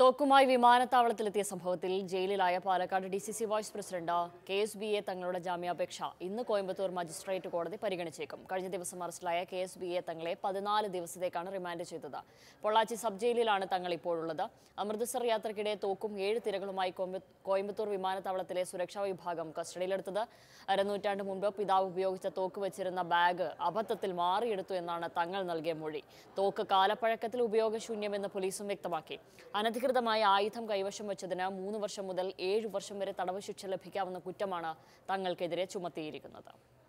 തോക്കുമായി വിമാനത്താവളത്തിലെത്തിയ സംഭവത്തിൽ ജയിലിലായ Palakkad D C C vice president K S B A തങ്ങളുടെ ജാമ്യാപേക്ഷ ഇന്ന് കോയമ്പത്തൂർ മജിസ്ട്രേറ്റ് കോടതി പരിഗണിച്ചേക്കും കഴിഞ്ഞ ദിവസം അറസ്റ്റിലായ കെ എസ് ബി എ തങ്ങളെ പതിനാല് ദിവസത്തേക്കാണ് റിമാൻഡ് ചെയ്തത് പൊള്ളാച്ചി സബ് ജയിലിലാണ് തങ്ങൾ ഇപ്പോഴുള്ളത് അമൃത്സർ യാത്രക്കിടെ തോക്കും ഏഴ് തിരകളുമായി കോയമ്പത്തൂർ വിമാനത്താവളത്തിലെ സുരക്ഷാ വിഭാഗം കസ്റ്റഡിയിലെടുത്തത് അരനൂറ്റാണ്ട് മുൻപ് പിതാവ് ഉപയോഗിച്ച തോക്ക് വെച്ചിരുന്ന ബാഗ് അബദ്ധത്തിൽ മാറിയെടുത്തു എന്നാണ് തങ്ങൾ നൽകിയ മൊഴി തോക്ക് കാലപ്പഴക്കത്തിൽ ഉപയോഗശൂന്യമെന്ന് പോലീസും വ്യക്തമാക്കി അനധികൃത അനധികൃതമായ ആയുധം കൈവശം വെച്ചതിന് മൂന്ന് വർഷം മുതൽ ഏഴ് വർഷം വരെ തടവ് ശിക്ഷ ലഭിക്കാവുന്ന കുറ്റമാണ് തങ്ങൾക്കെതിരെ ചുമത്തിയിരിക്കുന്നത്